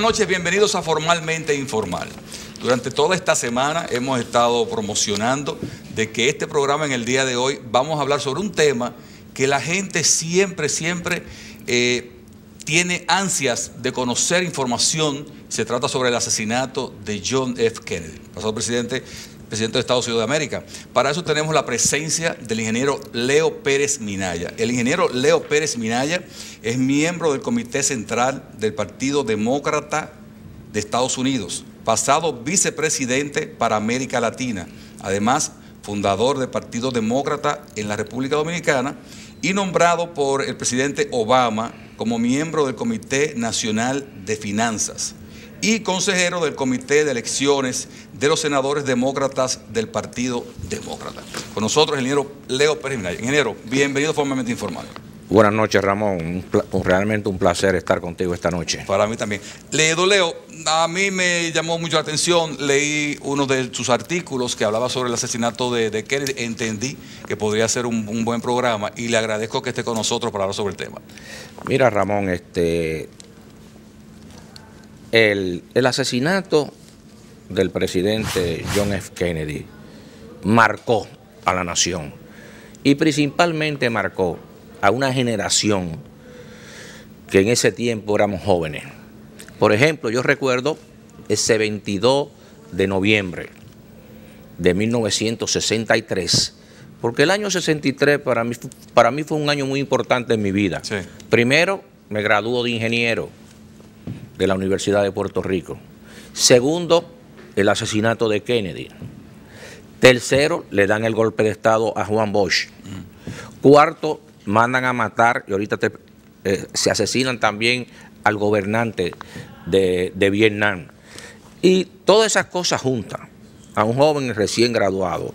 buenas noches, bienvenidos a Formalmente Informal. Durante toda esta semana hemos estado promocionando de que este programa en el día de hoy vamos a hablar sobre un tema que la gente siempre, siempre eh, tiene ansias de conocer información. Se trata sobre el asesinato de John F. Kennedy, pasado presidente presidente de Estados Unidos de América. Para eso tenemos la presencia del ingeniero Leo Pérez Minaya. El ingeniero Leo Pérez Minaya es miembro del Comité Central del Partido Demócrata de Estados Unidos, pasado vicepresidente para América Latina, además fundador del Partido Demócrata en la República Dominicana y nombrado por el presidente Obama como miembro del Comité Nacional de Finanzas y consejero del Comité de Elecciones de los Senadores Demócratas del Partido Demócrata. Con nosotros el ingeniero Leo Pérez Minaya. Ingeniero, bienvenido formalmente informal. Buenas noches, Ramón. realmente un placer estar contigo esta noche. Para mí también. Leedo Leo, a mí me llamó mucho la atención. Leí uno de sus artículos que hablaba sobre el asesinato de, de Kennedy. Entendí que podría ser un, buen programa y le agradezco que esté con nosotros para hablar sobre el tema. Mira, Ramón, este, el, asesinato del presidente John F. Kennedy marcó a la nación y principalmente marcó a una generación que en ese tiempo éramos jóvenes. Por ejemplo, yo recuerdo ese 22 de noviembre de 1963, porque el año 63 para mí, fue un año muy importante en mi vida. Primero, me graduó de ingeniero de la Universidad de Puerto Rico. Segundo, el asesinato de Kennedy. Tercero, le dan el golpe de Estado a Juan Bosch. Cuarto, mandan a matar, y ahorita eh, se asesinan también al gobernante de, Vietnam. Y todas esas cosas juntas a un joven recién graduado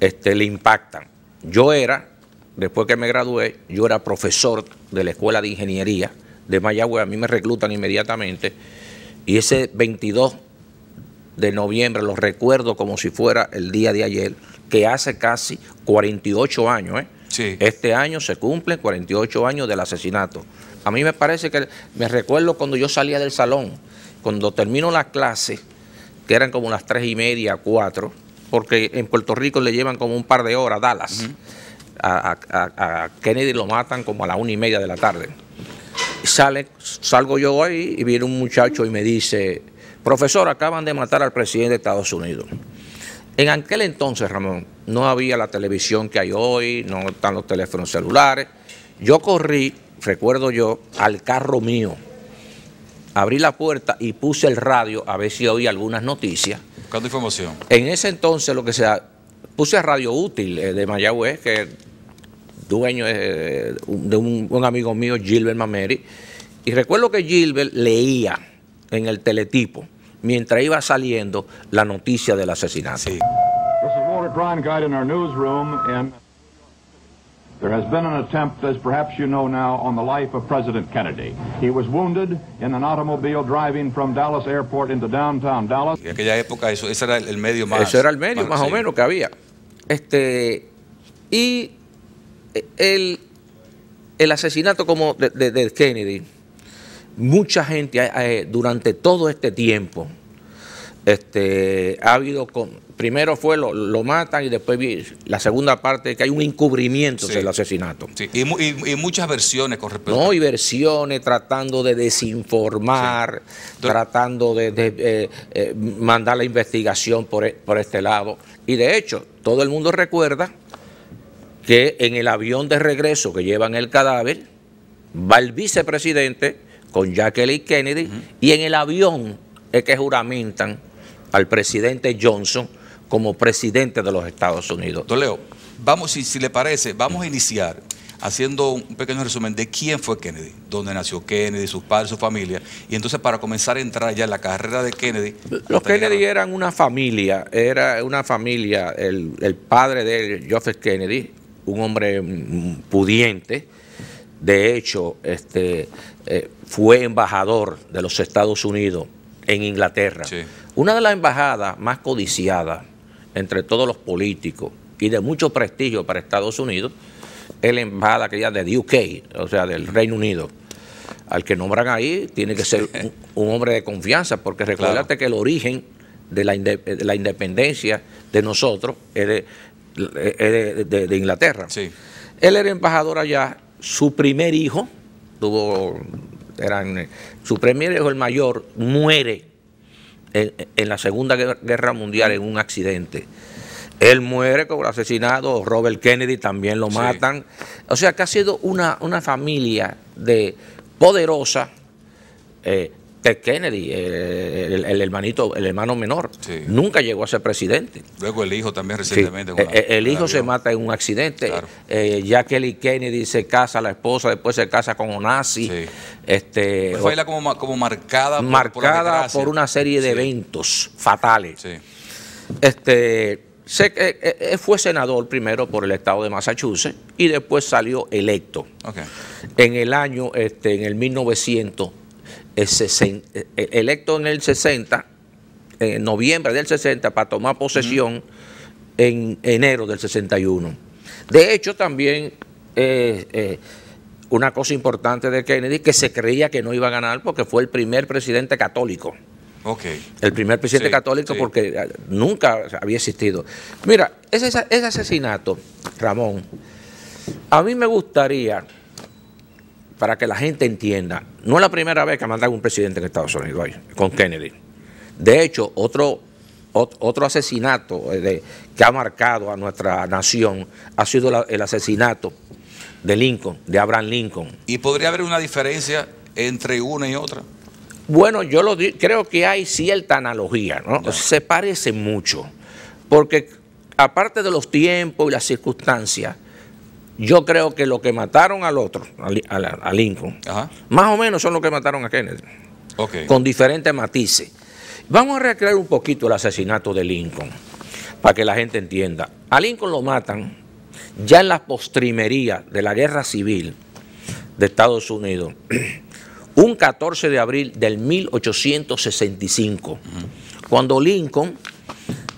este, le impactan. Yo era, después que me gradué, yo era profesor de la Escuela de Ingeniería de Mayagüez, a mí me reclutan inmediatamente. Y ese 22 de noviembre lo recuerdo como si fuera el día de ayer, que hace casi 48 años. ¿eh? Sí. Este año se cumplen 48 años del asesinato. A mí me parece que me recuerdo cuando yo salía del salón, cuando termino la clase, que eran como las tres y media, cuatro... porque en Puerto Rico le llevan como un par de horas a Dallas. a, a Kennedy lo matan como a las una y media de la tarde salgo yo ahí y viene un muchacho y me dice, profesor, acaban de matar al presidente de Estados Unidos. En aquel entonces, Ramón, no había la televisión que hay hoy, no están los teléfonos celulares. Yo corrí, recuerdo yo, al carro mío, abrí la puerta y puse el radio a ver si oía algunas noticias. Buscando información. En ese entonces lo que sea puse radio útil eh, de Mayagüez, que dueño de, eh, un, amigo mío, Gilbert Mameri. Y recuerdo que Gilbert leía en el teletipo, mientras iba saliendo, la noticia del asesinato. Sí. aquella época, ese era el medio más... más, o menos, que había. Este, y el, el asesinato como de, Kennedy, mucha gente eh, eh, durante todo este tiempo este, ha habido, con, primero fue lo, matan y después la segunda parte que hay un encubrimiento del asesinato. Y, muchas versiones con respecto. No, y versiones tratando de desinformar, tratando de, eh, mandar la investigación por, por este lado. Y de hecho, todo el mundo recuerda que en el avión de regreso que llevan el cadáver va el vicepresidente con Jacqueline Kennedy y en el avión es que juramentan al presidente Johnson como presidente de los Estados Unidos. Don Leo, vamos, si, le parece, vamos a iniciar haciendo un pequeño resumen de quién fue Kennedy, dónde nació Kennedy, sus padres, su familia, y entonces para comenzar a entrar ya en la carrera de Kennedy. Los Kennedy eran una familia, era una familia, el, padre de él, Joseph Kennedy, un hombre mm, pudiente. De hecho, este, eh, fue embajador de los Estados Unidos en Inglaterra. Una de las embajadas más codiciadas entre todos los políticos y de mucho prestigio para Estados Unidos es la embajada que ya de UK, o sea, del Reino Unido. Al que nombran ahí tiene que ser un, hombre de confianza, porque recuérdate que el origen de la, de la independencia de nosotros es de de, Inglaterra. Sí. Él era embajador allá, su primer hijo, tuvo, eran, su primer hijo, el mayor, muere en, la Segunda Guerra Mundial en un accidente. Él muere como asesinado, Robert Kennedy también lo matan. O sea que ha sido una, familia de poderosa, eh, Kennedy, eh, el, hermanito, el hermano menor, nunca llegó a ser presidente. Luego el hijo también recientemente. Eh, eh, el, hijo se mata en un accidente. Ya Kennedy se casa, la esposa después se casa con Onasi. Este, pues fue la como, marcada, por, marcada por, una serie de eventos fatales. Este, fue senador primero por el estado de Massachusetts y después salió electo. En el año, este, en el 1900 electo en el 60, en noviembre del 60, para tomar posesión en enero del 61. De hecho, también eh, eh, una cosa importante de Kennedy, que se creía que no iba a ganar porque fue el primer presidente católico. Okay. El primer presidente católico porque eh, nunca había existido. Mira, ese, ese asesinato, Ramón, a mí me gustaría para que la gente entienda. No es la primera vez que mandan un presidente en Estados Unidos con Kennedy. De hecho, otro, otro asesinato eh, que ha marcado a nuestra nación ha sido el asesinato de Lincoln, de Abraham Lincoln. ¿Y podría haber una diferencia entre una y otra? Bueno, yo lo creo que hay cierta analogía, ¿no? Se parece mucho, porque aparte de los tiempos y las circunstancias, yo creo que lo que mataron al otro, a, Lincoln, más o menos son los que mataron a Kennedy, con diferentes matices. Vamos a recrear un poquito el asesinato de Lincoln, para que la gente entienda. A Lincoln lo matan ya en la postrimería de la guerra civil de Estados Unidos, un 14 de abril del 1865, cuando Lincoln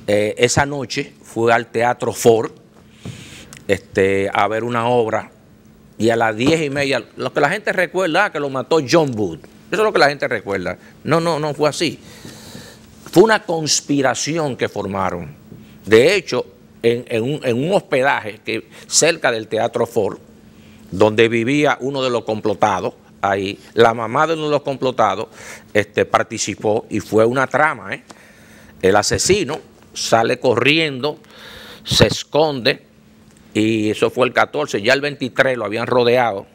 eh, esa noche fue al Teatro Ford, este, a ver una obra y a las diez y media, lo que la gente recuerda ah, que lo mató John Wood. Eso es lo que la gente recuerda. No, no, no fue así. Fue una conspiración que formaron. De hecho, en, un, hospedaje que, cerca del Teatro Ford, donde vivía uno de los complotados, ahí, la mamá de uno de los complotados este, participó y fue una trama. ¿eh? El asesino sale corriendo, se esconde, y eso fue el 14, ya el 23 lo habían rodeado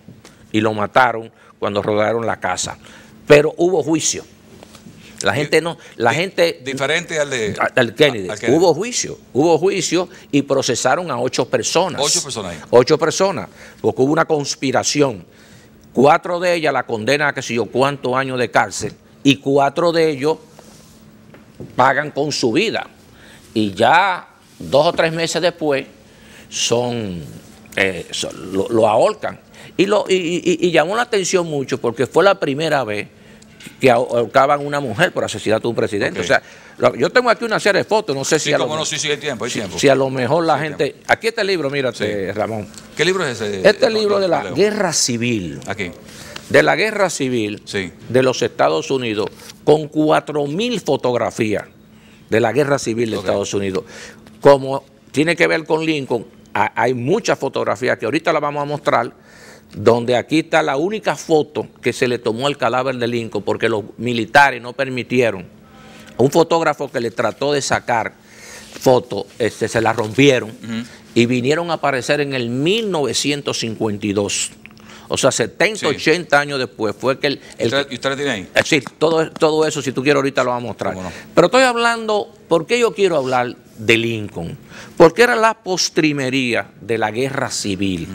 y lo mataron cuando rodearon la casa. Pero hubo juicio. La eh, gente no, la gente... Diferente al de... Al Kennedy. Hubo juicio, hubo juicio y procesaron a ocho personas. Ocho personas. Ocho personas, porque hubo una conspiración. Cuatro de ellas la condena a qué sé yo cuántos años de cárcel y cuatro de ellos pagan con su vida. Y ya dos o tres meses después son, eh, lo, ahorcan. Y, lo, y, llamó la atención mucho porque fue la primera vez que ahorcaban una mujer por asesinato a un presidente. O sea, yo tengo aquí una serie de fotos, no sé si... a no, tiempo, si, a lo mejor la gente... aquí Aquí este libro, mírate, Ramón. ¿Qué libro es ese? Este libro de la guerra civil. Aquí. De la guerra civil de los Estados Unidos, con 4.000 fotografías de la guerra civil de Estados Unidos. Como tiene que ver con Lincoln, hay muchas fotografías que ahorita las vamos a mostrar, donde aquí está la única foto que se le tomó al cadáver del inco, porque los militares no permitieron. Un fotógrafo que le trató de sacar foto, este, se la rompieron y vinieron a aparecer en el 1952. O sea, 70, 80 años después fue que el... ¿Y usted tiene ahí? Eh, sí, todo, todo eso, si tú quieres, ahorita lo vamos a mostrar. Pero estoy hablando, ¿por qué yo quiero hablar de Lincoln, porque era la postrimería de la guerra civil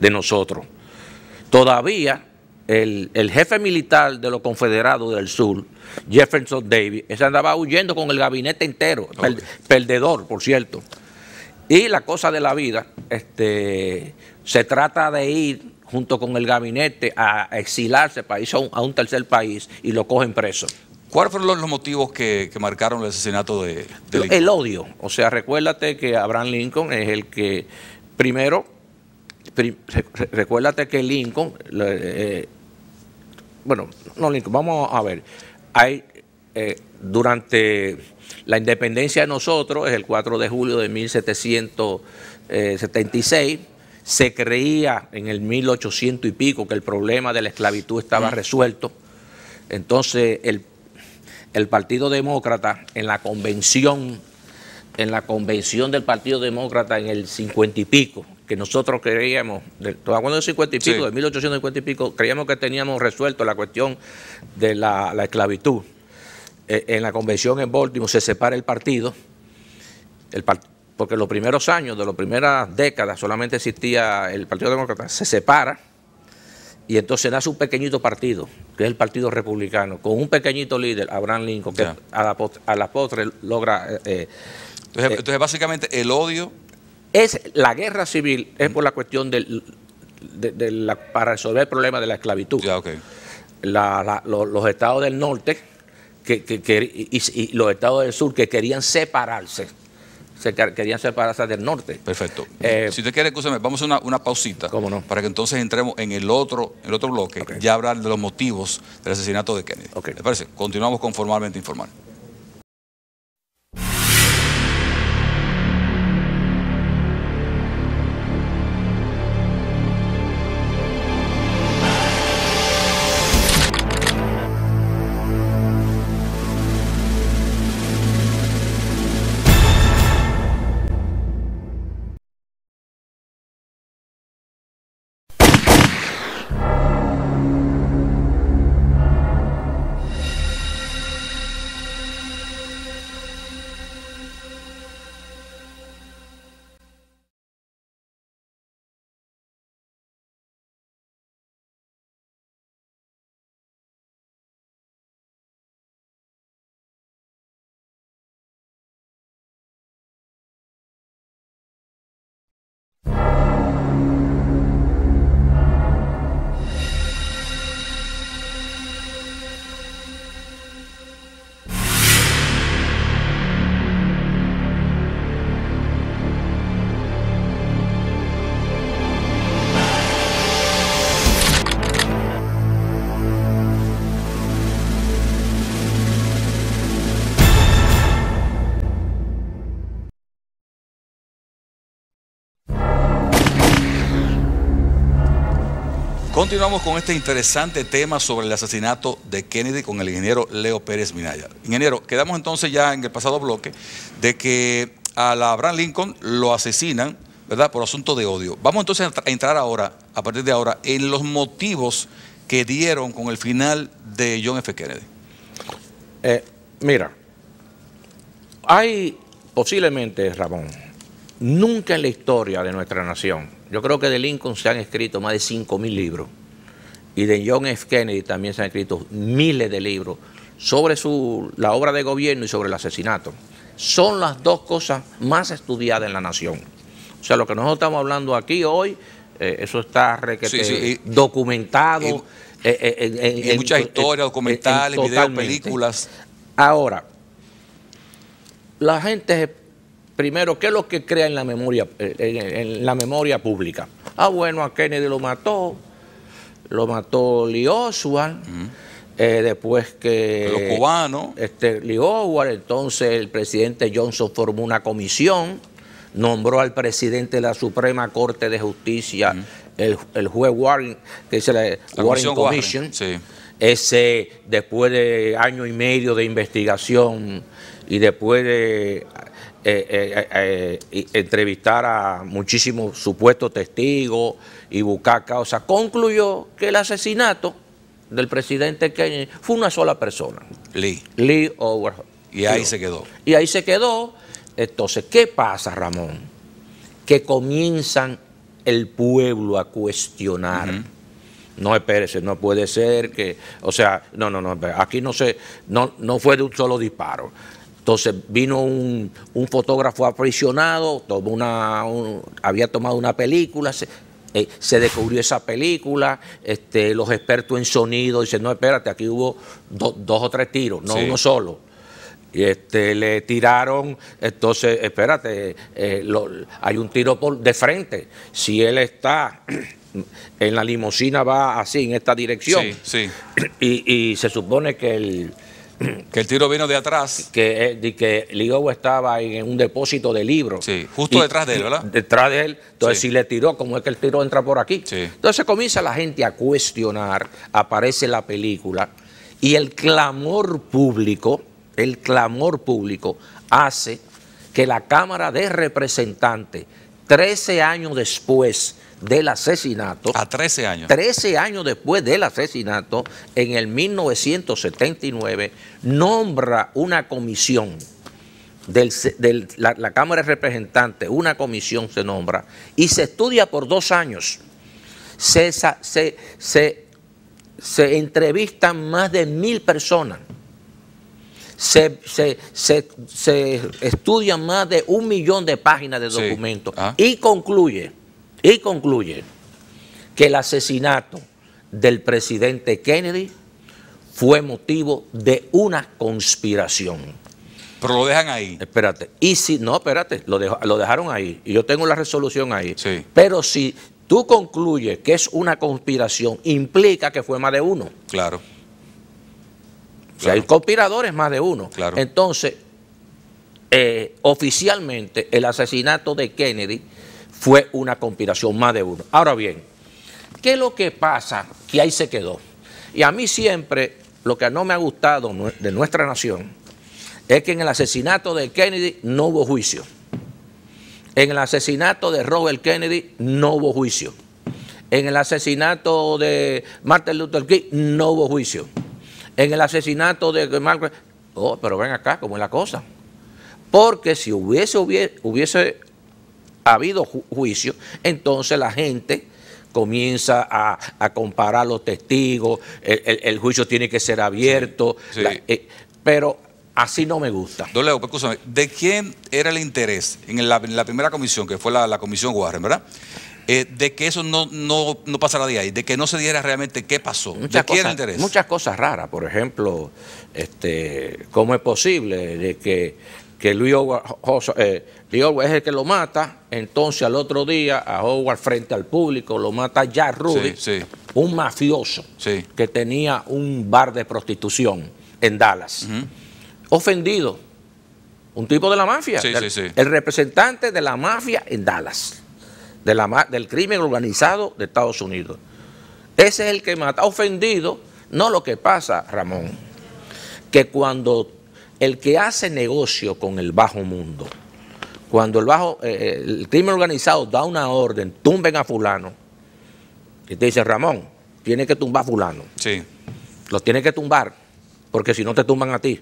de nosotros. Todavía el, jefe militar de los confederados del sur, Jefferson Davis, se andaba huyendo con el gabinete entero, perdedor, por cierto. Y la cosa de la vida, este, se trata de ir junto con el gabinete a exilarse a a un tercer país y lo cogen preso. ¿Cuáles fueron los, motivos que, marcaron el asesinato de, Lincoln? El odio. O sea, recuérdate que Abraham Lincoln es el que, primero, recuérdate que Lincoln, eh, bueno, no Lincoln, vamos a ver, hay eh, durante la independencia de nosotros, es el 4 de julio de 1776, eh, se creía en el 1800 y pico que el problema de la esclavitud estaba resuelto. Entonces, el el Partido Demócrata en la convención, en la convención del Partido Demócrata en el 50 y pico, que nosotros creíamos, de, cuando el 50 y pico, de 1850 y pico, creíamos que teníamos resuelto la cuestión de la, esclavitud. Eh, en la convención en Baltimore se separa el partido, el porque los primeros años, de las primeras décadas, solamente existía el Partido Demócrata, se separa y entonces nace un pequeñito partido, que es el Partido Republicano, con un pequeñito líder, Abraham Lincoln, que a, la postre, logra... Eh, eh, eh, entonces, básicamente, el odio... es La guerra civil es por la cuestión del, de, para resolver el problema de la esclavitud. los, estados del norte que, y los estados del sur que querían separarse se querían separarse del norte. Perfecto. Eh, si usted quiere, escúchame, vamos a una, una pausita. Para que entonces entremos en el otro, el otro bloque, Y ya hablar de los motivos del asesinato de Kennedy. ¿Le parece? Continuamos con Formalmente Informal. Continuamos con este interesante tema sobre el asesinato de Kennedy con el ingeniero Leo Pérez Minaya. Ingeniero, quedamos entonces ya en el pasado bloque de que a la Abraham Lincoln lo asesinan, ¿verdad?, por asunto de odio. Vamos entonces a entrar ahora, a partir de ahora, en los motivos que dieron con el final de John F. Kennedy. Eh, mira, hay posiblemente, Ramón, nunca en la historia de nuestra nación yo creo que de Lincoln se han escrito más de 5.000 libros y de John F. Kennedy también se han escrito miles de libros sobre la obra de gobierno y sobre el asesinato. Son las dos cosas más estudiadas en la nación. O sea, lo que nosotros estamos hablando aquí hoy, eh, eso está documentado. en, muchas historias, documentales, videos, películas. Ahora, la gente Primero, ¿qué es lo que crea en la memoria, eh, en, la memoria pública? Ah, bueno, a Kennedy lo mató, lo mató Lee Oswald, eh, después que... Los cubanos. Este, Lee Oswald, entonces el presidente Johnson formó una comisión, nombró al presidente de la Suprema Corte de Justicia, el, juez Warren, que dice la, Warren Commission, ese, después de año y medio de investigación y después de eh, eh, eh, entrevistar a muchísimos supuestos testigos y buscar causa concluyó que el asesinato del presidente Kennedy fue una sola persona. Lee. Lee over Y ahí se quedó. Y ahí se quedó. Entonces, ¿qué pasa, Ramón? Que comienzan el pueblo a cuestionar. No, espérese, no puede ser que, o sea, no, no, no, aquí no se, no, no fue de un solo disparo. Entonces vino un, fotógrafo aprisionado, tomó una, había tomado una película, se, eh, se descubrió esa película, este, los expertos en sonido dicen, no, espérate, aquí hubo dos o tres tiros, no uno solo. Y este, le tiraron, entonces, espérate, eh, hay un tiro de frente. Si él está en la limusina, va así, en esta dirección. Sí, sí. Y, y se supone que el que el tiro vino de atrás. Que, Ligobo eh, que estaba en un depósito de libros. Sí, justo detrás de él, ¿verdad? Detrás de él. Entonces, si le tiró, ¿cómo es que el tiro entra por aquí? Sí. Entonces comienza la gente a cuestionar, aparece la película y el clamor público, el clamor público hace que la Cámara de Representantes, 13 años después del asesinato. A 13 años. 13 años después del asesinato, en el 1979, nombra una comisión. de la, Cámara de Representantes, una comisión se nombra, y se estudia por dos años. Se, se, se, entrevistan más de mil personas, se, estudian más de un millón de páginas de documentos ah. y concluye y concluye que el asesinato del presidente Kennedy fue motivo de una conspiración. Pero lo dejan ahí. Espérate. Y si, no, espérate, lo, lo dejaron ahí. Y yo tengo la resolución ahí. Pero si tú concluyes que es una conspiración, implica que fue más de uno. Claro. O sea, hay el más de uno. Claro. Entonces, eh, oficialmente, el asesinato de Kennedy fue una conspiración, más de uno. Ahora bien, ¿qué es lo que pasa? Que ahí se quedó. Y a mí siempre lo que no me ha gustado de nuestra nación es que en el asesinato de Kennedy no hubo juicio. En el asesinato de Robert Kennedy no hubo juicio. En el asesinato de Martin Luther King no hubo juicio. En el asesinato de oh, pero ven acá, ¿cómo es la cosa? Porque si hubiese, hubiese ha habido juicio, entonces la gente comienza a, comparar los testigos, el, juicio tiene que ser abierto, eh, pero así no me gusta. Don Leo, escúchame, ¿de quién era el interés en la, primera comisión, que fue la, comisión Warren, verdad? Eh, de que eso no, no, pasara de ahí, de que no se diera realmente qué pasó. Muchas, ¿De quién cosas, interés? muchas cosas raras, por ejemplo, este, ¿cómo es posible de que que Luis eh, es el que lo mata, entonces al otro día a Howard frente al público lo mata ya Rudy, un mafioso que tenía un bar de prostitución en Dallas. Ofendido, un tipo de la mafia, el representante de la mafia en Dallas, del crimen organizado de Estados Unidos. Ese es el que mata, ofendido. No lo que pasa, Ramón, que cuando el que hace negocio con el bajo mundo, cuando el bajo, eh, eh, el crimen organizado da una orden, tumben a fulano, y te dice, Ramón, tiene que tumbar a fulano. Sí. Lo tiene que tumbar, porque si no te tumban a ti.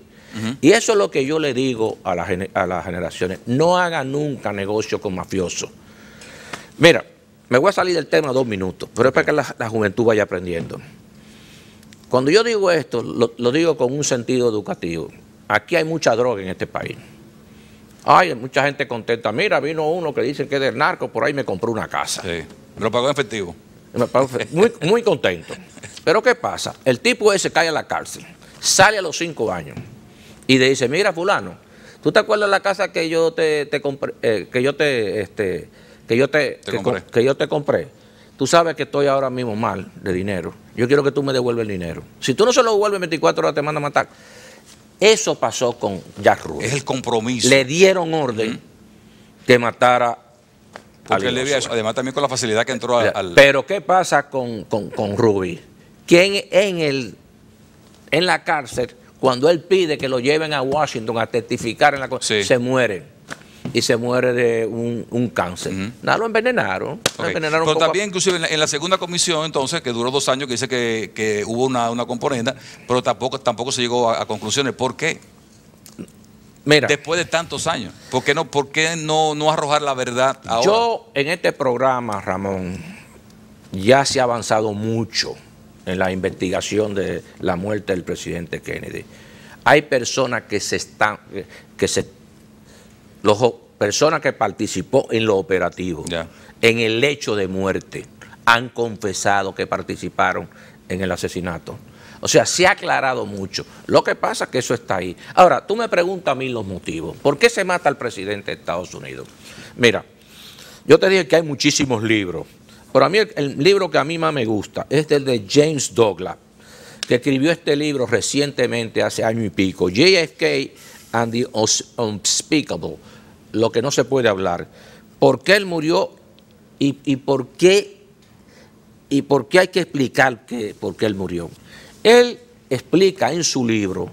Y eso es lo que yo le digo a, la, a las generaciones. No hagan nunca negocio con mafiosos. Mira, me voy a salir del tema dos minutos, pero es para que la, juventud vaya aprendiendo. Cuando yo digo esto, lo digo con un sentido educativo. Aquí hay mucha droga en este país. Hay mucha gente contenta. Mira, vino uno que dice que es del narco, por ahí me compró una casa. Sí, me lo pagó en efectivo. Muy, muy contento. Pero ¿qué pasa? El tipo ese cae a la cárcel, sale a los cinco años y le dice, mira fulano, ¿tú te acuerdas la casa que yo te, compré, eh, que yo te, este, que yo te, que, yo te compré? tú sabes que estoy ahora mismo mal de dinero, yo quiero que tú me devuelvas el dinero. Si tú no se lo devuelves 24 horas, te manda a matar. Eso pasó con Jack Es el compromiso. Le dieron orden que matara porque además también con la facilidad que entró al... Pero ¿qué pasa con, con, con Ruby? Quien en, el, en la cárcel, cuando él pide que lo lleven a Washington a testificar en la sí. se muere y se muere de un, cáncer. Nada, lo envenenaron. pero también, inclusive, en la, segunda comisión, entonces, que duró dos años, que dice que, hubo una, una componenda, pero tampoco, tampoco se llegó a, conclusiones. ¿Por qué? después de tantos años? ¿Por qué no, por no, no arrojar la verdad ahora? Yo en este programa, Ramón, ya se ha avanzado mucho en la investigación de la muerte del presidente Kennedy. Hay personas que se están, eh, que se, los personas que participó en lo operativo, en el hecho de muerte, han confesado que participaron en el asesinato. O sea, se ha aclarado mucho. Lo que pasa es que eso está ahí. Ahora, tú me preguntas a mí los motivos. ¿Por qué se mata al presidente de Estados Unidos? Mira, yo te dije que hay muchísimos libros, pero a mí el, libro que a mí más me gusta es el de James Douglas, que escribió este libro recientemente, hace año y pico, JFK and the Unspeakable lo que no se puede hablar. ¿Por qué él murió y, por, qué, y por qué hay que explicar que, por qué él murió? Él explica en su libro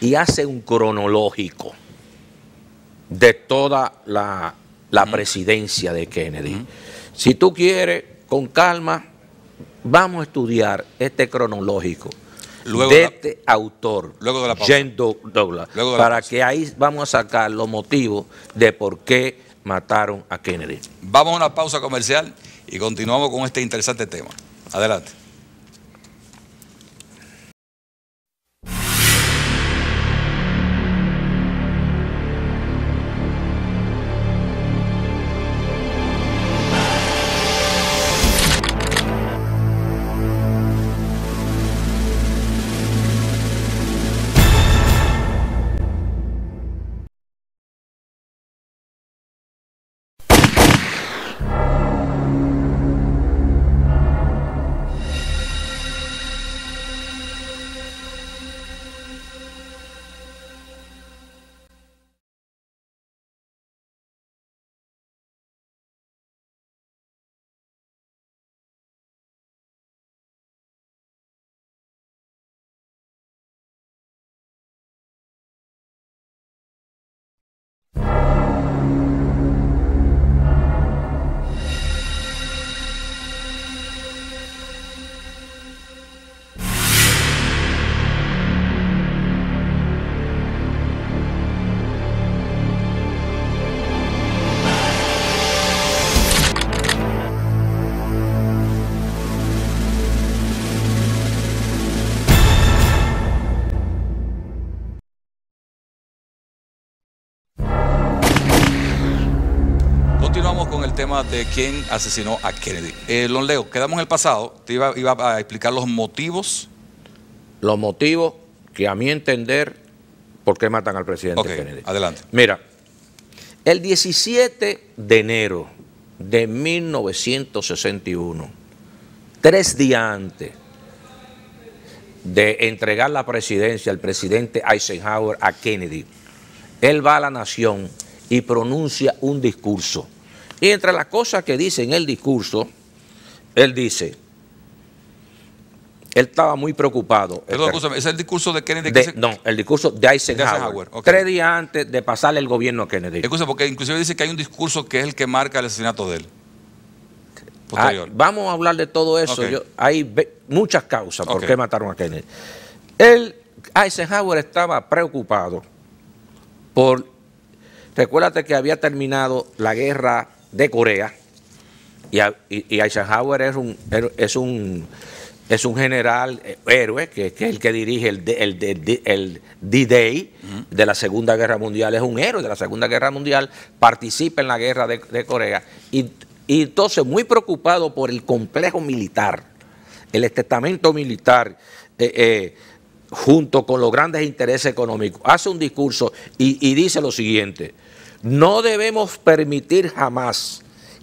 y hace un cronológico de toda la, la presidencia de Kennedy. Si tú quieres, con calma, vamos a estudiar este cronológico de, este autor, luego Jane Douglas, para que ahí vamos a sacar los motivos de por qué mataron a Kennedy. Vamos a una pausa comercial y continuamos con este interesante tema. Adelante. tema de quién asesinó a Kennedy. Eh, Leo, quedamos en el pasado. Te iba, a explicar los motivos. Los motivos que a mi entender, ¿por qué matan al presidente Kennedy? Adelante. Mira, el 17 de enero de 1961, tres días antes de entregar la presidencia al presidente Eisenhower a Kennedy, él va a la nación y pronuncia un discurso y entre las cosas que dice en el discurso, él dice, él estaba muy preocupado. ¿es el discurso de Kennedy? que No, el discurso de Eisenhower. Tres días antes de pasarle el gobierno a Kennedy. Escúchame, porque inclusive dice que hay un discurso que es el que marca el asesinato de él. Ah, vamos a hablar de todo eso. hay muchas causas por qué mataron a Kennedy. Él, Eisenhower estaba preocupado por... Recuérdate que había terminado la guerra de Corea y, Eisenhower es un, er, es un es un general eh, héroe, que, es el que dirige el, el, D-Day de la Segunda Guerra Mundial, es un héroe de la Segunda Guerra Mundial, participa en la guerra de, Corea, y, entonces muy preocupado por el complejo militar, el estamento militar, eh, eh, junto con los grandes intereses económicos, hace un discurso y, y dice lo siguiente, no debemos permitir jamás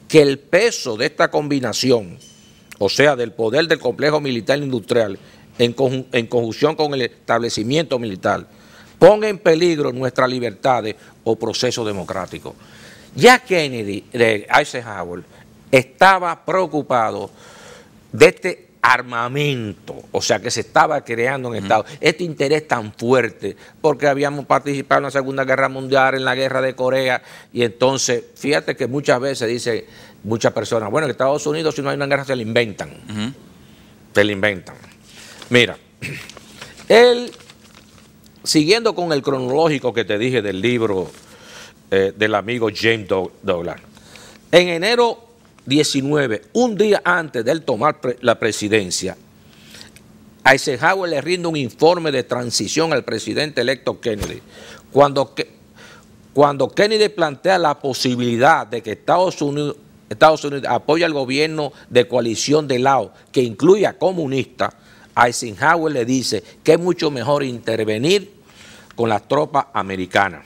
que el peso de esta combinación, o sea, del poder del complejo militar industrial en, conjunción con el establecimiento militar, ponga en peligro nuestras libertades o proceso democrático. Ya Kennedy de Eisenhower estaba preocupado de este armamento, o sea que se estaba creando en Estados Este interés tan fuerte, porque habíamos participado en la Segunda Guerra Mundial, en la Guerra de Corea, y entonces, fíjate que muchas veces dice muchas personas, bueno, en Estados Unidos si no hay una guerra se la inventan, se la inventan. Mira, él, siguiendo con el cronológico que te dije del libro eh, del amigo James Douglas, en enero 19, un día antes de él tomar la presidencia, Eisenhower le rinde un informe de transición al presidente electo Kennedy. Cuando, cuando Kennedy plantea la posibilidad de que Estados Unidos, Estados apoye al gobierno de coalición de lao que incluya comunistas, Eisenhower le dice que es mucho mejor intervenir con las tropas americanas.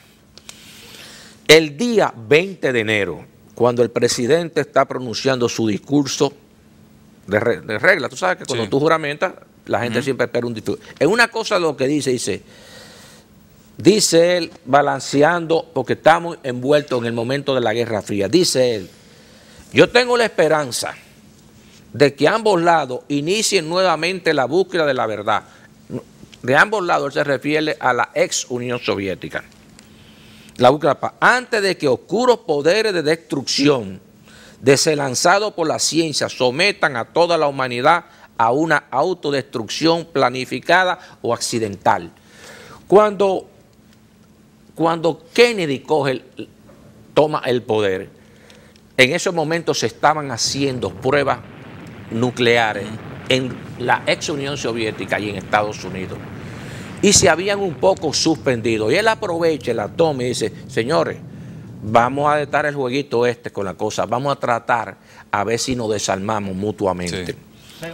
El día 20 de enero, cuando el presidente está pronunciando su discurso de, regla. Tú sabes que cuando tú juramentas, la gente siempre espera un discurso. Es una cosa lo que dice, dice, dice él, balanceando, porque estamos envueltos en el momento de la Guerra Fría, dice él, yo tengo la esperanza de que ambos lados inicien nuevamente la búsqueda de la verdad. De ambos lados él se refiere a la ex Unión Soviética la antes de que oscuros poderes de destrucción, deslanzados por la ciencia, sometan a toda la humanidad a una autodestrucción planificada o accidental. Cuando, cuando Kennedy coge toma el poder, en esos momentos se estaban haciendo pruebas nucleares en la ex Unión Soviética y en Estados Unidos y se habían un poco suspendido. Y él aprovecha, la toma y dice, señores, vamos a detar el jueguito este con la cosa, vamos a tratar a ver si nos desarmamos mutuamente.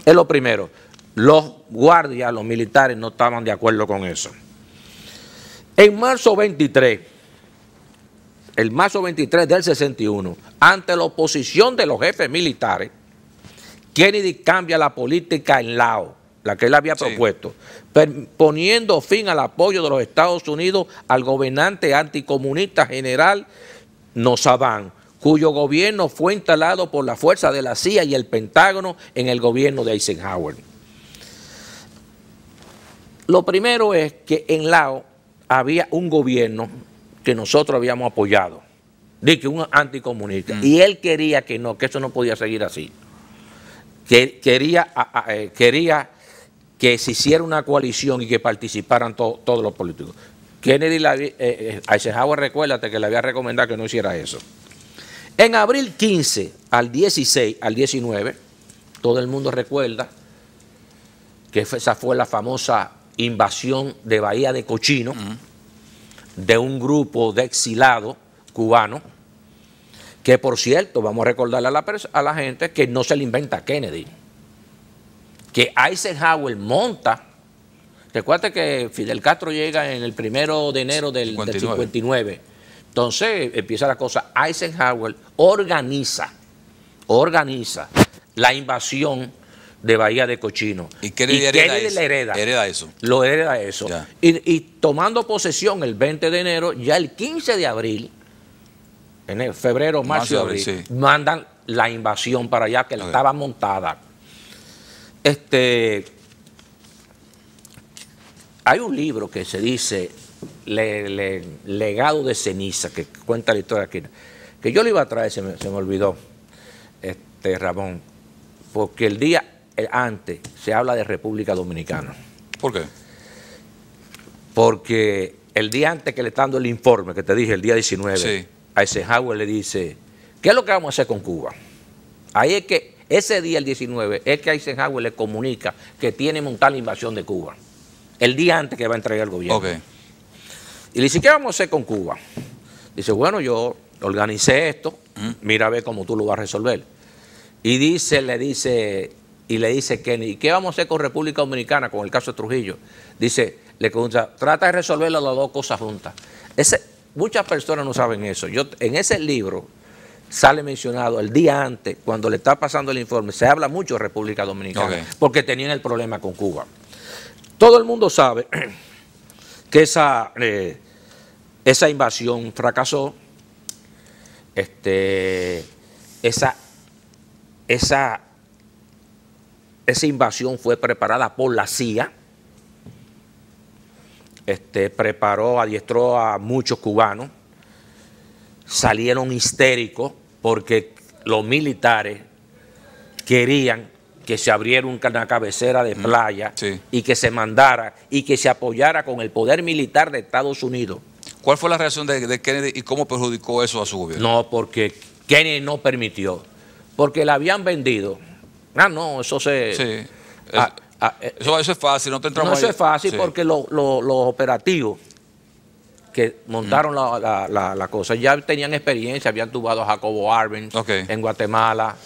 Es lo primero. Los guardias, los militares no estaban de acuerdo con eso. En marzo 23, el marzo 23 del 61, ante la oposición de los jefes militares, Kennedy cambia la política en Laos la que él había propuesto, poniendo fin al apoyo de los Estados Unidos al gobernante anticomunista general Nozaván cuyo gobierno fue instalado por la fuerza de la CIA y el Pentágono en el gobierno de Eisenhower. Lo primero es que en Laos había un gobierno que nosotros habíamos apoyado, de que un anticomunista, mm. y él quería que no, que eso no podía seguir así. Que, quería, eh, quería que se hiciera una coalición y que participaran todos los políticos. Kennedy la, eh, eh, Eisenhower, recuérdate que le había recomendado que no hiciera eso. En abril 15 al 16, al 19, todo el mundo recuerda que esa fue la famosa invasión de Bahía de Cochino de un grupo de exilados cubanos, que por cierto, vamos a recordarle a la, a la gente que no se le inventa Kennedy que Eisenhower monta. Recuerda que Fidel Castro llega en el primero de enero del 59. Entonces empieza la cosa. Eisenhower organiza, organiza la invasión de Bahía de Cochino. ¿Y qué Le hereda, eso? Lo hereda eso. Y, tomando posesión el 20 de enero, ya el 15 de abril, en febrero, marzo, abril, mandan la invasión para allá que estaba montada. Este, hay un libro que se dice Legado de ceniza, que cuenta la historia aquí, que yo le iba a traer, se me, olvidó, este Ramón, porque el día antes se habla de República Dominicana. ¿Por qué? Porque el día antes que le estando el informe, que te dije, el día 19, A ese Eisenhower le dice, ¿qué es lo que vamos a hacer con Cuba? Ahí es que ese día, el 19, es que Eisenhower le comunica que tiene montada la invasión de Cuba, el día antes que va a entregar el gobierno. Y le dice, ¿qué vamos a hacer con Cuba? Dice, bueno, yo organicé esto, mm. mira a ver cómo tú lo vas a resolver. Y dice, le dice, y le dice ¿qué vamos a hacer con República Dominicana, con el caso de Trujillo? Dice, le pregunta, trata de resolver las dos cosas juntas. muchas personas no saben eso. Yo, en ese libro, sale mencionado el día antes, cuando le está pasando el informe, se habla mucho de República Dominicana, porque tenían el problema con Cuba. Todo el mundo sabe que esa, eh, esa invasión fracasó, este, esa, esa, esa invasión fue preparada por la CIA, este, preparó, adiestró a muchos cubanos, salieron histéricos, porque los militares querían que se abriera una cabecera de mm, playa y que se mandara y que se apoyara con el poder militar de Estados Unidos. ¿Cuál fue la reacción de, Kennedy y cómo perjudicó eso a su gobierno? No, porque Kennedy no permitió, porque la habían vendido. Ah, no, eso se... Ah, ah, eh, eso, eso, es fácil, no te entramos ahí. eso es fácil porque los operativos que montaron la, cosa. Ya tenían experiencia, habían tubado a Jacobo Arbenz en Guatemala,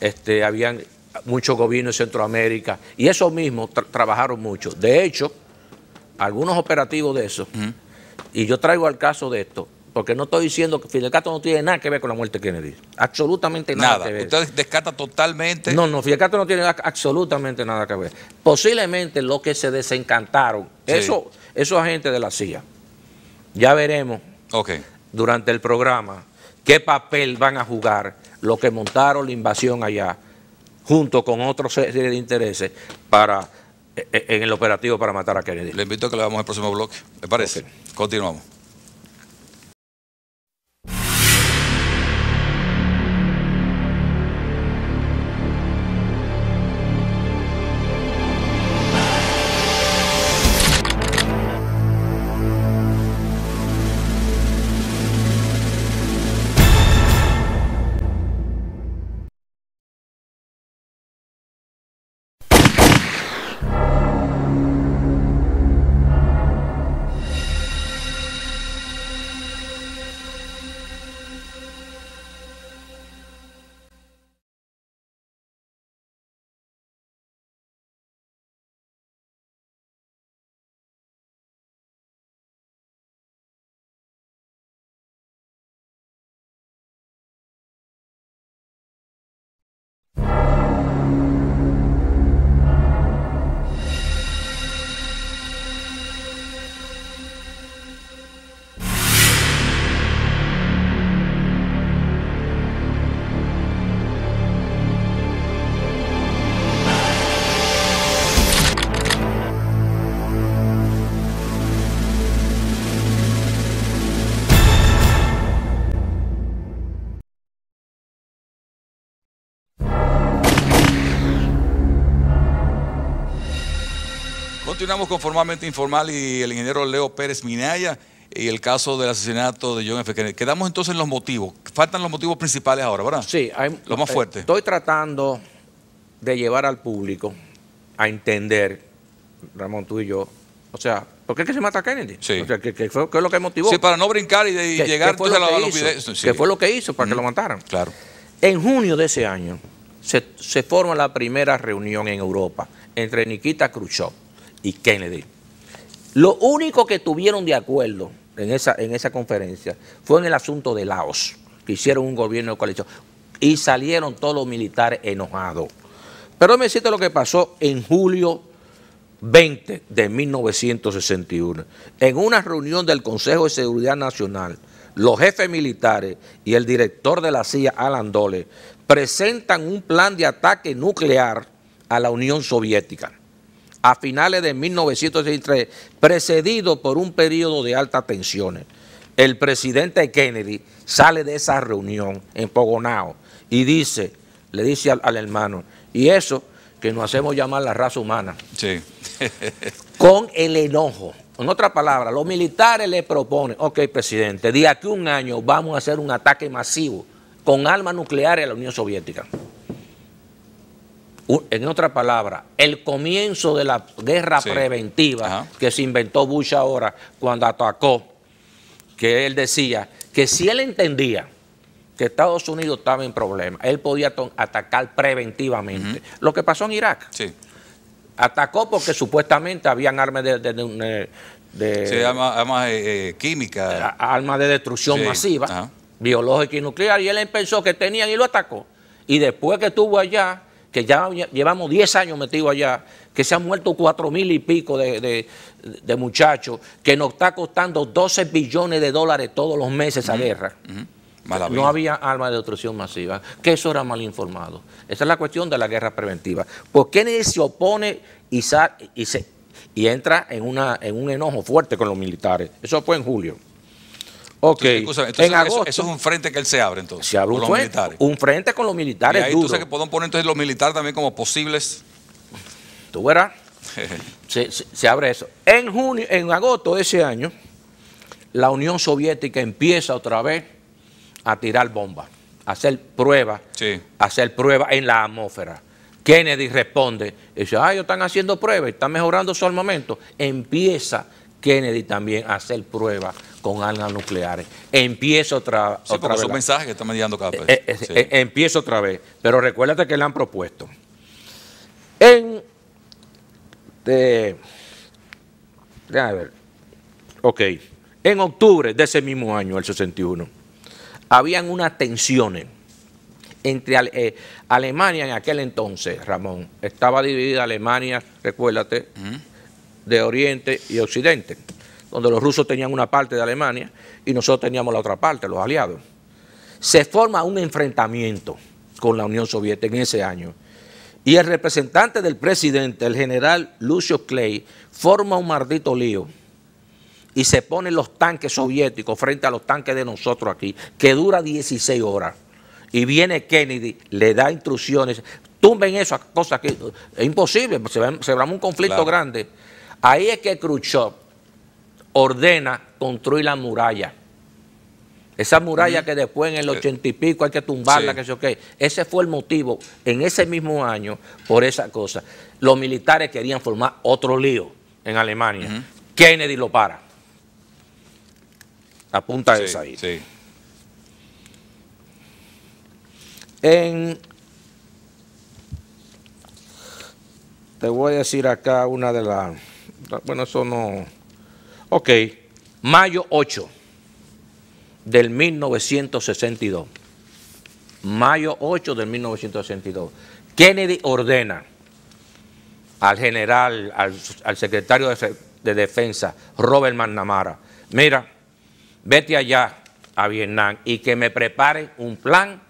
este, habían muchos gobiernos en Centroamérica, y esos mismos trabajaron mucho. De hecho, algunos operativos de eso, y yo traigo al caso de esto, porque no estoy diciendo que Fidel Castro no tiene nada que ver con la muerte de Kennedy. Absolutamente nada, que ver. descarta totalmente. No, no, Fidel Castro no tiene absolutamente nada que ver. Posiblemente lo que se desencantaron, eso, esos agentes de la CIA, ya veremos durante el programa qué papel van a jugar los que montaron la invasión allá, junto con otros de intereses para eh, eh, en el operativo para matar a Kennedy. Le invito a que le vamos el próximo bloque. ¿Le parece? Continuamos. Continuamos con Formalmente Informal y el ingeniero Leo Pérez Minaya y el caso del asesinato de John F. Kennedy. Quedamos entonces en los motivos. Faltan los motivos principales ahora, ¿verdad? Sí. Hay, lo más eh, fuerte. Estoy tratando de llevar al público a entender, Ramón, tú y yo, o sea, ¿por qué que se mata Kennedy? Sí. ¿qué, fue, lo que motivó? Sí, para no brincar y, llegar a los ¿Qué fue lo que hizo para que lo mm, mataran? Claro. En junio de ese año se, se forma la primera reunión en Europa entre Nikita Khrushchev y Kennedy. Lo único que tuvieron de acuerdo en esa, en esa conferencia fue en el asunto de Laos, que hicieron un gobierno de coalición y salieron todos los militares enojados. Pero me cito lo que pasó en julio 20 de 1961. En una reunión del Consejo de Seguridad Nacional, los jefes militares y el director de la CIA, Alan Dole, presentan un plan de ataque nuclear a la Unión Soviética a finales de 1963, precedido por un periodo de altas tensiones. El presidente Kennedy sale de esa reunión empogonado y dice, le dice al, hermano, y eso que nos hacemos llamar la raza humana, sí. con el enojo. En otra palabra, los militares le proponen, ok, presidente, de aquí a un año vamos a hacer un ataque masivo con armas nucleares a la Unión Soviética en otra palabra, el comienzo de la guerra preventiva que se inventó Bush ahora cuando atacó, que él decía que si él entendía que Estados Unidos estaba en problemas, él podía atacar preventivamente. Lo que pasó en Irak. Sí. Atacó porque supuestamente habían armas de, de, de, eh, armas, eh, eh, químicas. Armas de destrucción masiva, biológica y nuclear, y él pensó que tenían y lo atacó. Y después que estuvo allá, que ya llevamos 10 años metidos allá, que se han muerto 4 mil y pico de, muchachos, que nos está costando 12 billones de dólares todos los meses a guerra. No había armas de destrucción masiva, que eso era mal informado. Esa es la cuestión de la guerra preventiva. ¿Por qué nadie se opone y, y, y entra en, una, en un enojo fuerte con los militares? Eso fue en julio. Ok. Entonces, eso, es un frente que él se abre entonces. con los militares. un frente con los militares. Y ahí sabes que podemos poner entonces los militares también como posibles. Tú verás. se, abre eso. En junio, en agosto de ese año, la Unión Soviética empieza otra vez a tirar bombas, a hacer pruebas, a hacer pruebas en la atmósfera. Kennedy responde, dice, ah, ellos están haciendo pruebas, están mejorando su armamento. Empieza Kennedy también hacer pruebas con armas nucleares. Empiezo otra, sí, vez. un mensaje que está mediando cada vez. Eh, eh, eh, empiezo otra vez, pero recuérdate que le han propuesto. En. De, a ver. Ok. En octubre de ese mismo año, el 61, habían unas tensiones entre Alemania en aquel entonces, Ramón. Estaba dividida Alemania, recuérdate, de Oriente y Occidente, donde los rusos tenían una parte de Alemania y nosotros teníamos la otra parte, los aliados. Se forma un enfrentamiento con la Unión Soviética en ese año. Y el representante del presidente, el general Lucio Clay, forma un maldito lío y se ponen los tanques soviéticos frente a los tanques de nosotros aquí, que dura 16 horas. Y viene Kennedy, le da instrucciones, tumben esas cosas que es imposible, se, va, a un conflicto grande. Ahí es que Khrushchev ordena construir la muralla. Esa muralla que después en el ochenta y pico hay que tumbarla, que se qué. Ese fue el motivo en ese mismo año por esa cosa. Los militares querían formar otro lío en Alemania. Kennedy lo para. Apunta de esa ahí. Sí. En, te voy a decir acá una de las bueno, eso no. Ok, mayo 8 del 1962. Mayo 8 del 1962. Kennedy ordena al general, al, secretario de, Defensa, Robert McNamara, mira, vete allá a Vietnam y que me prepare un plan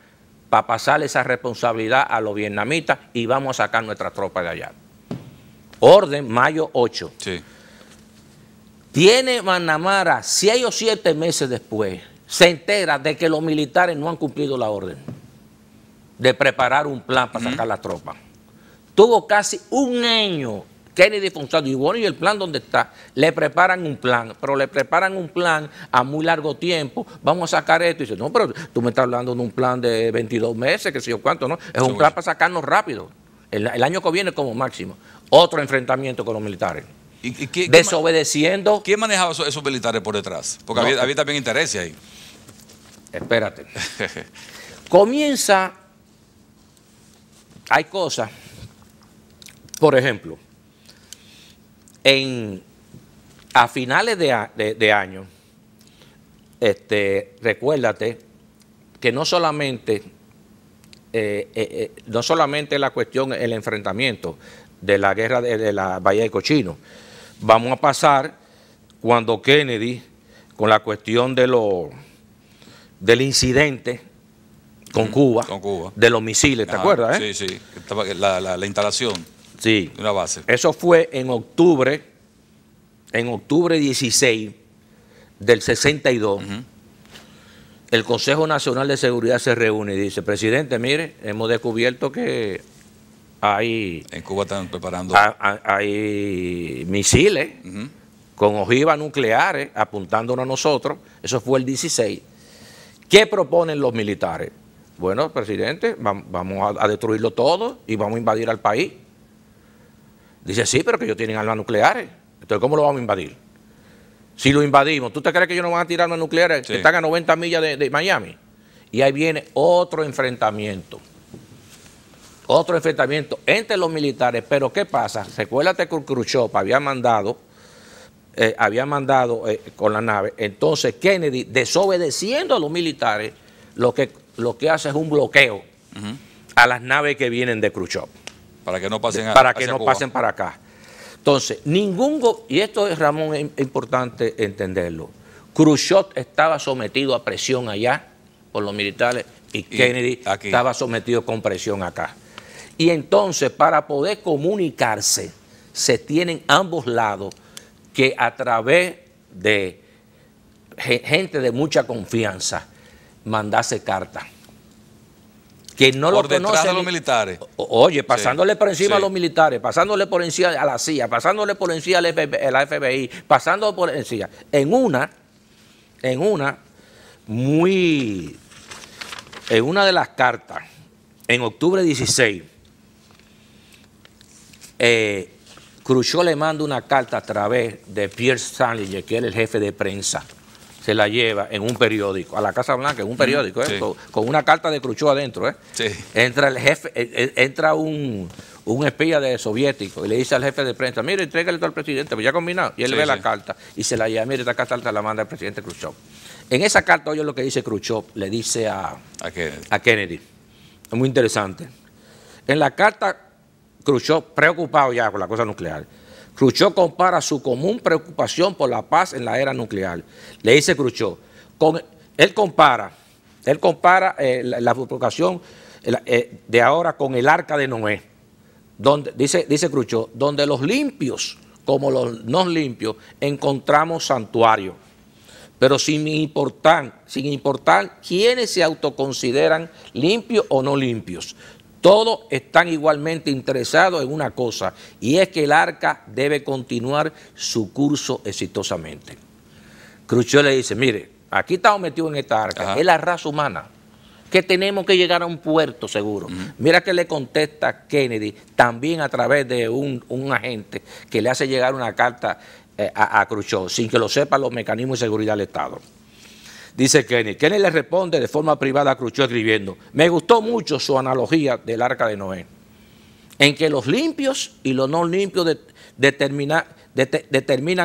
para pasar esa responsabilidad a los vietnamitas y vamos a sacar nuestra tropa de allá. Orden, mayo 8. Tiene Manamara 6 o siete meses después, se entera de que los militares no han cumplido la orden de preparar un plan para sacar la tropa. Tuvo casi un año Kennedy Fonsado, y bueno, y el plan dónde está, le preparan un plan, pero le preparan un plan a muy largo tiempo, vamos a sacar esto, y dice, no, pero tú me estás hablando de un plan de 22 meses, que sé yo cuánto, ¿no? Es un plan pues. para sacarnos rápido el, año que viene como máximo, otro enfrentamiento con los militares. desobedeciendo. ¿Quién manejaba esos, militares por detrás? Porque había, también interés ahí. Espérate. Comienza. Hay cosas. Por ejemplo, a finales de, año, este, recuérdate que no solamente eh, eh, eh, no solamente la cuestión, el enfrentamiento de la guerra de, la Bahía de Cochino, vamos a pasar cuando Kennedy, con la cuestión de lo, del incidente con, Cuba, de los misiles, ¿te acuerdas? Sí, sí, la, instalación sí. de una base. Eso fue en octubre, en octubre 16 del 62, el Consejo Nacional de Seguridad se reúne y dice, presidente, mire, hemos descubierto que hay... En Cuba están preparando... hay misiles con ojivas nucleares apuntándonos a nosotros. Eso fue el 16. ¿Qué proponen los militares? Bueno, presidente, vamos a destruirlo todo y vamos a invadir al país. Dice, sí, pero que ellos tienen armas nucleares. Entonces, ¿cómo lo vamos a invadir? si lo invadimos, ¿tú te crees que ellos no van a tirar los nucleares que están a 90 millas de, Miami? Y ahí viene otro enfrentamiento. Otro enfrentamiento entre los militares. Pero ¿qué pasa? Recuérdate que Khrushchev había mandado, eh, había mandado eh, con la nave. Entonces Kennedy, desobedeciendo a los militares, lo que, lo que hace es un bloqueo a las naves que vienen de Khrushchev. Para que no pasen, acá, para, que no pasen para acá. Entonces, ningún, y esto es Ramón, es importante entenderlo, Khrushchev estaba sometido a presión allá por los militares y Kennedy estaba sometido con presión acá. Y entonces, para poder comunicarse, se tienen ambos lados que a través de gente de mucha confianza mandase carta que no lo detrás los militares. Oye, pasándole por encima a los militares, pasándole por encima a la CIA, pasándole por encima a la FBI, pasando por encima. En una, en una, muy. En una de las cartas, en octubre 16, eh, le manda una carta a través de Pierre Salinger, que era el jefe de prensa se la lleva en un periódico, a la Casa Blanca, en un periódico, ¿eh? con, una carta de Khrushchev adentro. ¿eh? Entra el jefe, eh, entra un, espía de soviético y le dice al jefe de prensa, mire, entrégale esto al presidente, pues ya combinado. Y él ve la carta y se la lleva, mire, esta carta la manda el presidente Khrushchev. En esa carta, oye lo que dice Khrushchev, le dice a, a Kennedy. Es Muy interesante. En la carta, Khrushchev, preocupado ya con la cosa nuclear, Cruchó compara su común preocupación por la paz en la era nuclear. Le dice Cruchó, él compara, él compara eh, la, provocación eh, eh, de ahora con el arca de Noé, donde, dice, dice donde los limpios como los no limpios encontramos santuario, pero sin importar, sin importar quiénes se autoconsideran limpios o no limpios, todos están igualmente interesados en una cosa, y es que el arca debe continuar su curso exitosamente. Khrushchev le dice, mire, aquí estamos metidos en esta arca, es la raza humana, que tenemos que llegar a un puerto seguro. Mira que le contesta Kennedy, también a través de un, agente que le hace llegar una carta eh, a, a sin que lo sepan los mecanismos de seguridad del Estado. Dice Kenny. Kenny le responde de forma privada a Cruchot escribiendo. Me gustó mucho su analogía del arca de Noé, en que los limpios y los no limpios determinan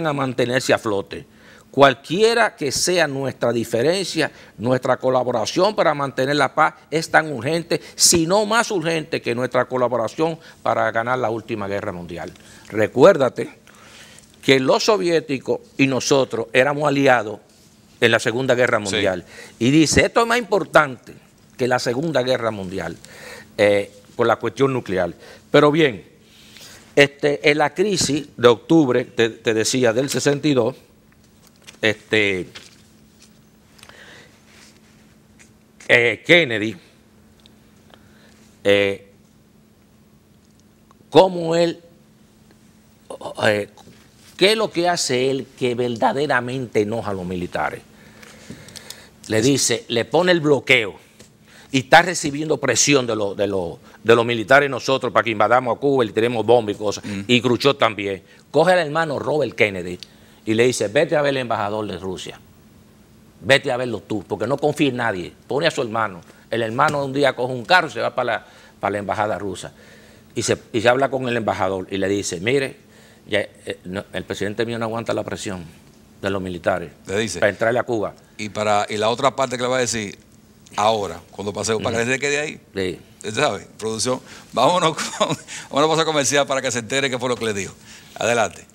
a mantenerse a flote. Cualquiera que sea nuestra diferencia, nuestra colaboración para mantener la paz es tan urgente, si no más urgente que nuestra colaboración para ganar la última guerra mundial. Recuérdate que los soviéticos y nosotros éramos aliados en la Segunda Guerra Mundial. Y dice, esto es más importante que la Segunda Guerra Mundial eh, por la cuestión nuclear. Pero bien, este, en la crisis de octubre, te, decía, del 62, este, eh, Kennedy, como eh, cómo él, ¿Qué es lo que hace él que verdaderamente enoja a los militares? Le dice, le pone el bloqueo y está recibiendo presión de, los de, los de los militares nosotros para que invadamos a Cuba y tenemos bombas y cosas. Mm. Y cruchot también. Coge al hermano Robert Kennedy y le dice, vete a ver al embajador de Rusia. Vete a verlo tú, porque no confía en nadie. Pone a su hermano. El hermano un día coge un carro y se va para la, para la embajada rusa. y se habla con el embajador y le dice, mire, eh, el presidente mío no aguanta la presión de los militares le dice, para entrarle a Cuba. Y para la otra parte que le va a decir, ahora, cuando un para que se quede ahí. Sí. ¿Sabe? Producción. Vámonos con una cosa comercial para que se entere qué fue lo que le dijo. Adelante.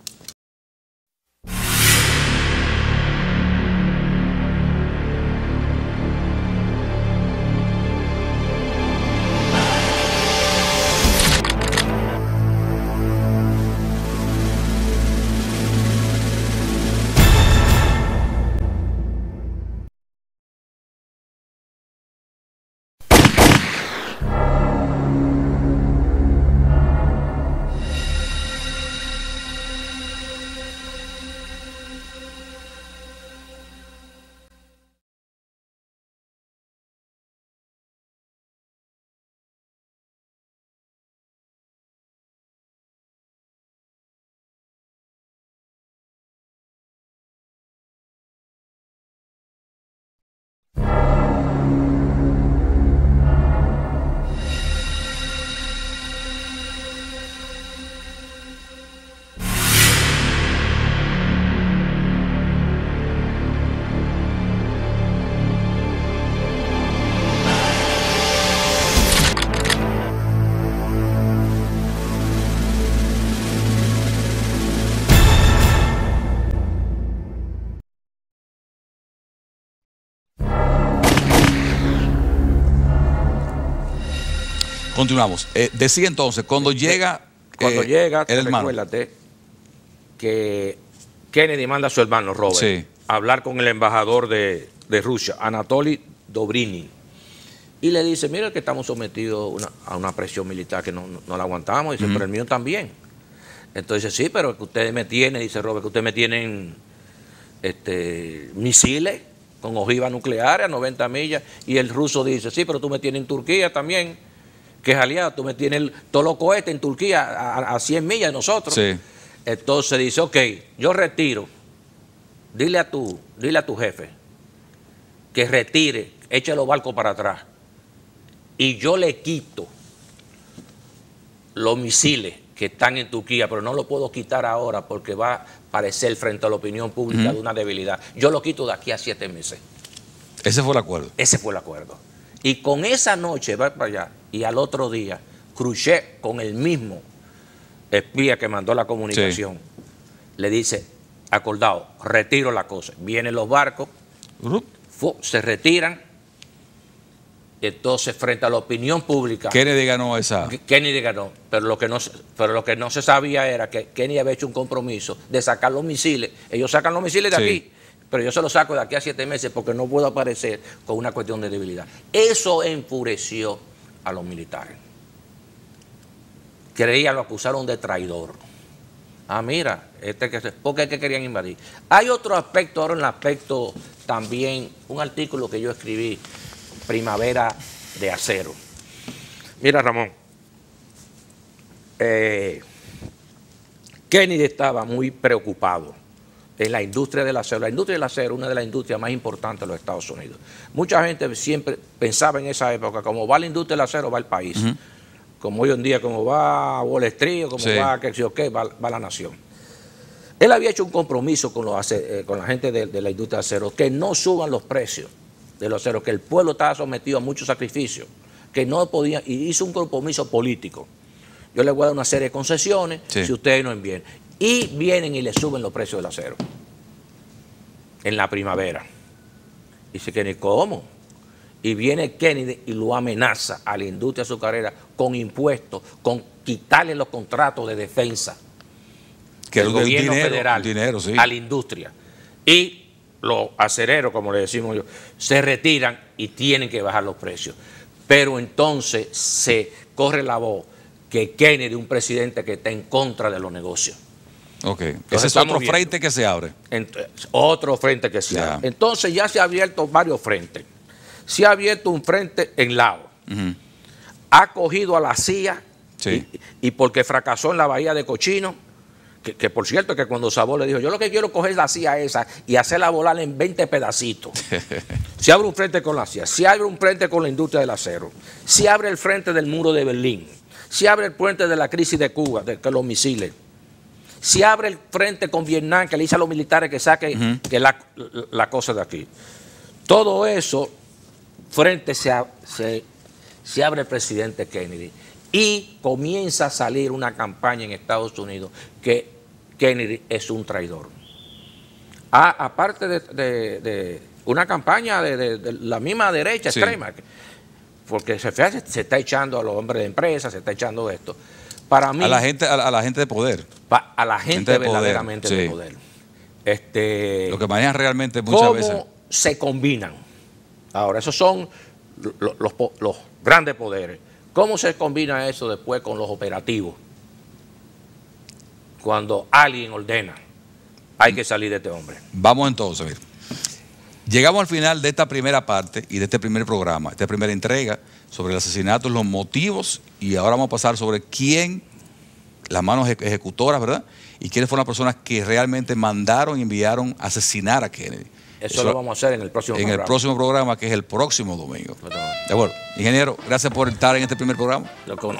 Continuamos. Eh, decía entonces, cuando llega... Cuando eh, llega, el recuérdate que Kennedy manda a su hermano Robert a hablar con el embajador de, de Rusia, Anatoly Dobrini y le dice, mira que estamos sometidos a una presión militar que no, la aguantamos, y dice, pero el mío también. Entonces, sí, pero que ustedes me tienen, dice Robert, que ustedes me tienen este, misiles con ojivas nucleares a 90 millas, y el ruso dice, sí, pero tú me tienes en Turquía también que es aliado, tú me tienes todos los cohetes en Turquía a, 100 millas de nosotros. Entonces dice, ok, yo retiro. Dile a tu, dile a tu jefe que retire, eche los barcos para atrás. Y yo le quito los misiles que están en Turquía, pero no lo puedo quitar ahora porque va a parecer frente a la opinión pública de una debilidad. Yo lo quito de aquí a siete meses. Ese fue el acuerdo. Ese fue el acuerdo. Y con esa noche, va para allá, y al otro día crucé con el mismo espía que mandó la comunicación le dice, acordado, retiro la cosa. Vienen los barcos, se retiran, entonces frente a la opinión pública... Kennedy ganó esa... Kennedy ganó, pero lo que no, pero lo que no se sabía era que Kenny había hecho un compromiso de sacar los misiles. Ellos sacan los misiles de aquí pero yo se los saco de aquí a siete meses porque no puedo aparecer con una cuestión de debilidad. Eso enfureció a los militares. Creía, lo acusaron de traidor. Ah, mira, este que se, porque es que querían invadir. Hay otro aspecto, ahora en el aspecto también, un artículo que yo escribí, Primavera de Acero. Mira, Ramón, eh, Kennedy estaba muy preocupado en la industria del acero. La industria del acero es una de las industrias más importantes de los Estados Unidos. Mucha gente siempre pensaba en esa época, como va la industria del acero, va el país. Como hoy en día, como va Wall como va, qué, qué, va, la nación. Él había hecho un compromiso con, los, eh, con la gente de, la industria del acero, que no suban los precios de los aceros, que el pueblo estaba sometido a muchos sacrificios, que no podía, y hizo un compromiso político yo le voy a dar una serie de concesiones si ustedes no envían y vienen y le suben los precios del acero en la primavera. Dice Kennedy, ¿cómo? Y viene Kennedy y lo amenaza a la industria azucarera con impuestos, con quitarle los contratos de defensa que del gobierno federal a la industria. Y los acereros, como le decimos yo, se retiran y tienen que bajar los precios. Pero entonces se corre la voz que Kennedy es un presidente que está en contra de los negocios. Ok, ese es otro frente que se abre. otro frente que se abre. Entonces ya se ha abierto varios frentes. Se ha abierto un frente en Lao. Ha cogido a la CIA y, porque fracasó en la bahía de Cochino, que, por cierto que cuando Sabor le dijo, yo lo que quiero es coger la CIA esa y hacerla volar en 20 pedacitos. se abre un frente con la CIA, se abre un frente con la industria del acero, se abre el frente del muro de Berlín, se abre el puente de la crisis de Cuba, de, de los misiles se abre el frente con Vietnam, que le dice a los militares que saquen que la, cosa de aquí. Todo eso, frente se, se, abre el presidente Kennedy y comienza a salir una campaña en Estados Unidos que Kennedy es un traidor. Ah, aparte de, una campaña de, la misma derecha extrema, porque se, se está echando a los hombres de empresa, se está echando esto. A la gente, a la, gente de poder. a la gente, verdaderamente de poder. Este, Lo que manejan realmente muchas ¿cómo veces. se combinan? Ahora, esos son los, grandes poderes. ¿Cómo se combina eso después con los operativos? Cuando alguien ordena, hay que salir de este hombre. Vamos entonces, ver Llegamos al final de esta primera parte y de este primer programa, esta primera entrega sobre el asesinato, los motivos y ahora vamos a pasar sobre quién, las manos ejecutoras, ¿verdad? Y quiénes fueron las personas que realmente mandaron y enviaron a asesinar a Kennedy. Eso, lo vamos a hacer en el próximo programa. En el próximo programa, que es el próximo domingo. De acuerdo. Ingeniero, gracias por estar en este primer programa.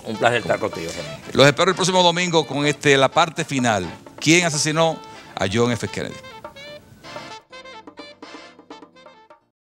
Un placer estar contigo. Los espero el próximo domingo con este, la parte final. ¿Quién asesinó a John F. Kennedy?